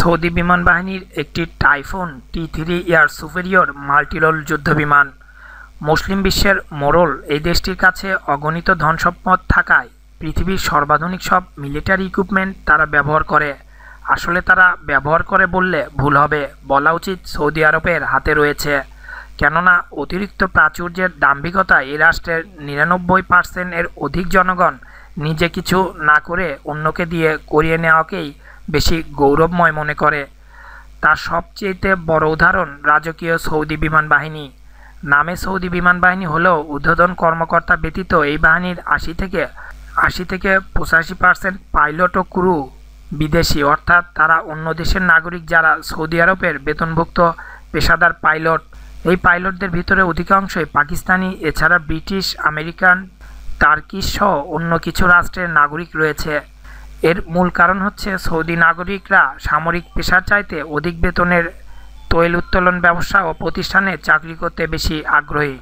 Saudi বিমান বাহিনীর একটি Typhoon T three air superior multirole বিমান মুসলিম বিশ্বের মোরল এই দেশটির কাছে অগণিত ধন সম্পদ থাকায় পৃথিবীর সর্বাধুনিক সব মিলিটারি ইকুইপমেন্ট তারা ব্যবহার করে আসলে তারা ব্যবহার করে বললে ভুল হবে বলা উচিত সৌদি আরবের হাতে রয়েছে কেননা অতিরিক্ত প্রাচুর্যের দাম্ভিকতা এই রাষ্ট্রের নিরানব্বই পার্সেন্ট এর অধিক জনগণ নিজে কিছু না করে অন্যকে দিয়ে করিয়ে নেওয়াকেই বেশি গৌরবময় মনে করে তার সবচেয়ে বড় উদাহরণ রাজকীয় সৌদি বিমান বাহিনী নামে সৌদি বিমান বাহিনী হলেও উদ্বোধন কর্মকর্তা ব্যতীত এই বাহিনীর আশি থেকে আশি থেকে পঁচাশি পার্সেন্ট পাইলট ও ক্রু বিদেশি অর্থাৎ তারা অন্য দেশের নাগরিক যারা সৌদি আরবের বেতনভুক্ত পেশাদার পাইলট এই পাইলটদের ভিতরে অধিকাংশই পাকিস্তানি এছাড়া ব্রিটিশ আমেরিকান টার্কিশ সহ অন্য কিছু রাষ্ট্রের নাগরিক রয়েছে এর মূল কারণ হচ্ছে সৌদি নাগরিকরা সামরিক পেশার চাইতে অধিক বেতনের তৈল উত্তোলন ব্যবসা ও প্রতিষ্ঠানে চাকরি করতে বেশি আগ্রহী